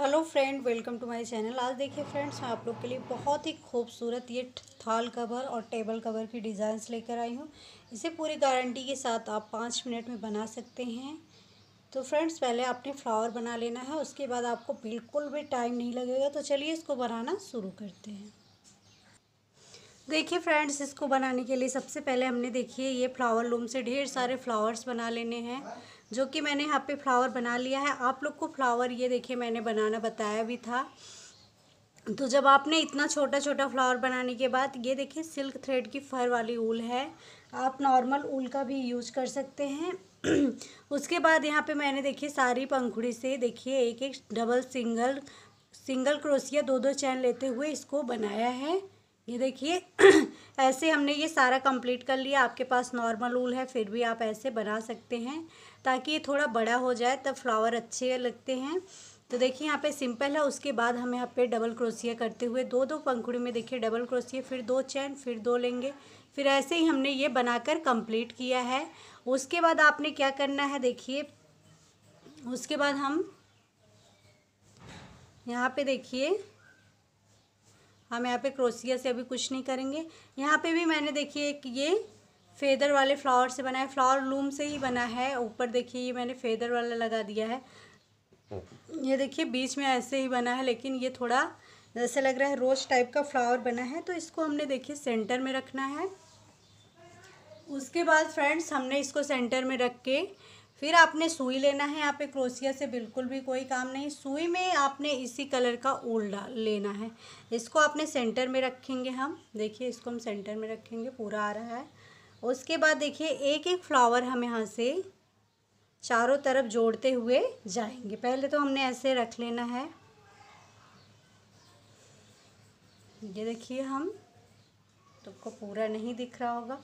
hello friend welcome to my channel आज देखिए friends मैं आप लोग के लिए बहुत ही खूबसूरत ये थाल कवर और टेबल कवर की डिज़ाइंस लेकर आई हूँ इसे पूरी गारंटी के साथ आप पाँच मिनट में बना सकते हैं तो फ्रेंड्स पहले आपने फ्लावर बना लेना है उसके बाद आपको बिल्कुल भी टाइम नहीं लगेगा तो चलिए इसको बनाना शुरू करते हैं देखिए फ्रेंड्स इसको बनाने के लिए सबसे पहले हमने देखिए ये फ्लावर लूम से ढेर सारे फ्लावर्स बना लेने हैं जो कि मैंने यहाँ पे फ्लावर बना लिया है आप लोग को फ्लावर ये देखिए मैंने बनाना बताया भी था तो जब आपने इतना छोटा छोटा फ्लावर बनाने के बाद ये देखिए सिल्क थ्रेड की फर वाली ऊल है आप नॉर्मल ऊल का भी यूज कर सकते हैं उसके बाद यहाँ पे मैंने देखिए सारी पंखुड़ी से देखिए एक एक डबल सिंगल सिंगल क्रोसिया दो दो चैन लेते हुए इसको बनाया है ये देखिए ऐसे हमने ये सारा कंप्लीट कर लिया आपके पास नॉर्मल ऊल है फिर भी आप ऐसे बना सकते हैं ताकि ये थोड़ा बड़ा हो जाए तब फ्लावर अच्छे लगते हैं तो देखिए यहाँ पे सिंपल है उसके बाद हम यहाँ पे डबल क्रोसिया करते हुए दो दो पंखुड़ी में देखिए डबल क्रोसिया फिर दो चैन फिर दो लेंगे फिर ऐसे ही हमने ये बनाकर कंप्लीट किया है उसके बाद आपने क्या करना है देखिए उसके बाद हम यहाँ पे देखिए हम यहाँ पे क्रोसिया से अभी कुछ नहीं करेंगे यहाँ पे भी मैंने देखिए एक ये फेदर वाले फ्लावर से बना है फ्लावर लूम से ही बना है ऊपर देखिए ये मैंने फेदर वाला लगा दिया है ये देखिए बीच में ऐसे ही बना है लेकिन ये थोड़ा जैसे लग रहा है रोज टाइप का फ्लावर बना है तो इसको हमने देखिए सेंटर में रखना है उसके बाद फ्रेंड्स हमने इसको सेंटर में रख के फिर आपने सुई लेना है यहाँ पे क्रोसिया से बिल्कुल भी कोई काम नहीं सुई में आपने इसी कलर का ऊल डाल लेना है इसको आपने सेंटर में रखेंगे हम देखिए इसको हम सेंटर में रखेंगे पूरा आ रहा है उसके बाद देखिए एक एक फ्लावर हम यहाँ से चारों तरफ जोड़ते हुए जाएंगे पहले तो हमने ऐसे रख लेना है ये देखिए हम तो पूरा नहीं दिख रहा होगा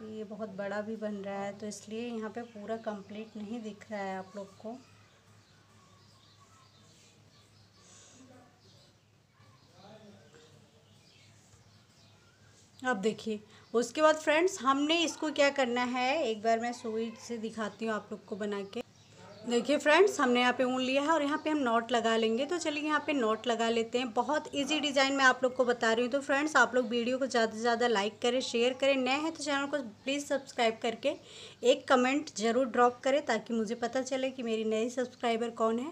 कि ये बहुत बड़ा भी बन रहा है तो इसलिए यहाँ पे पूरा कंप्लीट नहीं दिख रहा है आप लोग को अब देखिए उसके बाद फ्रेंड्स हमने इसको क्या करना है एक बार मैं सुई से दिखाती हूँ आप लोग को बना के देखिए फ्रेंड्स हमने यहाँ पे ऊन लिया है और यहाँ पे हम नॉट लगा लेंगे तो चलिए यहाँ पे नॉट लगा लेते हैं बहुत इजी डिज़ाइन मैं आप लोग को बता रही हूँ तो फ्रेंड्स आप लोग वीडियो को ज़्यादा से ज़्यादा लाइक करें शेयर करें नए हैं तो चैनल को प्लीज़ सब्सक्राइब करके एक कमेंट ज़रूर ड्रॉप करें ताकि मुझे पता चले कि मेरी नई सब्सक्राइबर कौन है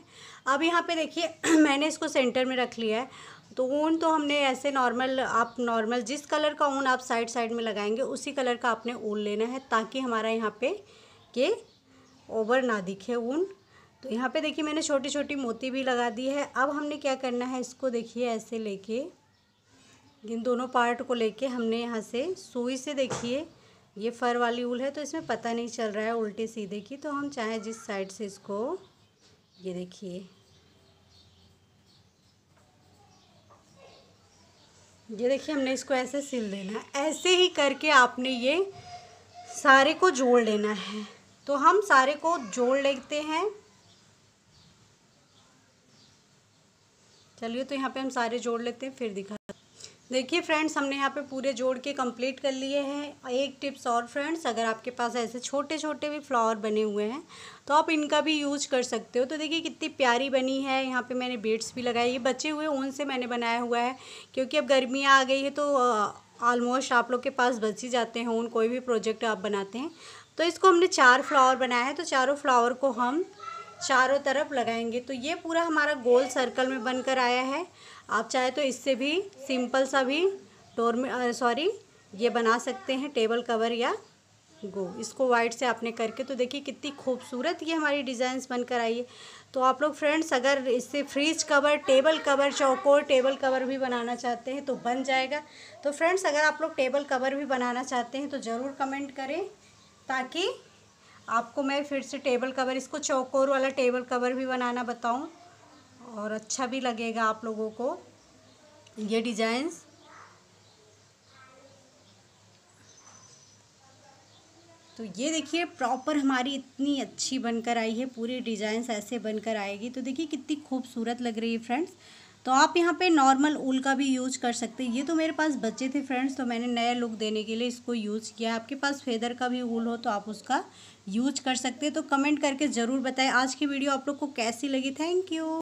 अब यहाँ पर देखिए मैंने इसको सेंटर में रख लिया है तो ऊन तो हमने ऐसे नॉर्मल आप नॉर्मल जिस कलर का ऊन आप साइड साइड में लगाएंगे उसी कलर का आपने ऊन लेना है ताकि हमारा यहाँ पर ये ओवर ना दिखे ऊन तो यहाँ पे देखिए मैंने छोटी छोटी मोती भी लगा दी है अब हमने क्या करना है इसको देखिए ऐसे लेके इन दोनों पार्ट को लेके हमने यहाँ से सुई से देखिए ये फर वाली ऊल है तो इसमें पता नहीं चल रहा है उल्टे सीधे की तो हम चाहे जिस साइड से इसको ये देखिए ये देखिए हमने इसको ऐसे सिल देना ऐसे ही करके आपने ये सारे को जोड़ लेना है तो हम सारे को जोड़ लेते हैं चलिए तो यहाँ पे हम सारे जोड़ लेते हैं फिर दिखा देखिए फ्रेंड्स हमने यहाँ पे पूरे जोड़ के कंप्लीट कर लिए हैं एक टिप्स और फ्रेंड्स अगर आपके पास ऐसे छोटे छोटे भी फ्लावर बने हुए हैं तो आप इनका भी यूज कर सकते हो तो देखिए कितनी प्यारी बनी है यहाँ पे मैंने बेड्स भी लगाए ये बचे हुए ऊन से मैंने बनाया हुआ है क्योंकि अब गर्मियाँ आ गई है तो ऑलमोस्ट आप लोग के पास बच ही जाते हैं ऊन कोई भी प्रोजेक्ट आप बनाते हैं तो इसको हमने चार फ्लावर बनाया है तो चारों फ्लावर को हम चारों तरफ लगाएंगे तो ये पूरा हमारा गोल सर्कल में बनकर आया है आप चाहे तो इससे भी सिंपल सा भी डोर में सॉरी ये बना सकते हैं टेबल कवर या गो इसको वाइट से आपने करके तो देखिए कितनी खूबसूरत ये हमारी डिज़ाइंस बनकर आई है तो आप लोग फ्रेंड्स अगर इससे फ्रिज कवर टेबल कवर चौकोर टेबल कवर भी बनाना चाहते हैं तो बन जाएगा तो फ्रेंड्स अगर आप लोग टेबल कवर भी बनाना चाहते हैं तो ज़रूर कमेंट करें ताकि आपको मैं फिर से टेबल कवर इसको चौकोर वाला टेबल कवर भी बनाना बताऊँ और अच्छा भी लगेगा आप लोगों को ये डिज़ाइंस तो ये देखिए प्रॉपर हमारी इतनी अच्छी बनकर आई है पूरी डिज़ाइंस ऐसे बनकर आएगी तो देखिए कितनी खूबसूरत लग रही है फ्रेंड्स तो आप यहाँ पे नॉर्मल ऊल का भी यूज कर सकते हैं ये तो मेरे पास बच्चे थे फ्रेंड्स तो मैंने नया लुक देने के लिए इसको यूज़ किया आपके पास फेदर का भी ऊल हो तो आप उसका यूज कर सकते हैं तो कमेंट करके ज़रूर बताएं आज की वीडियो आप लोग को कैसी लगी थैंक यू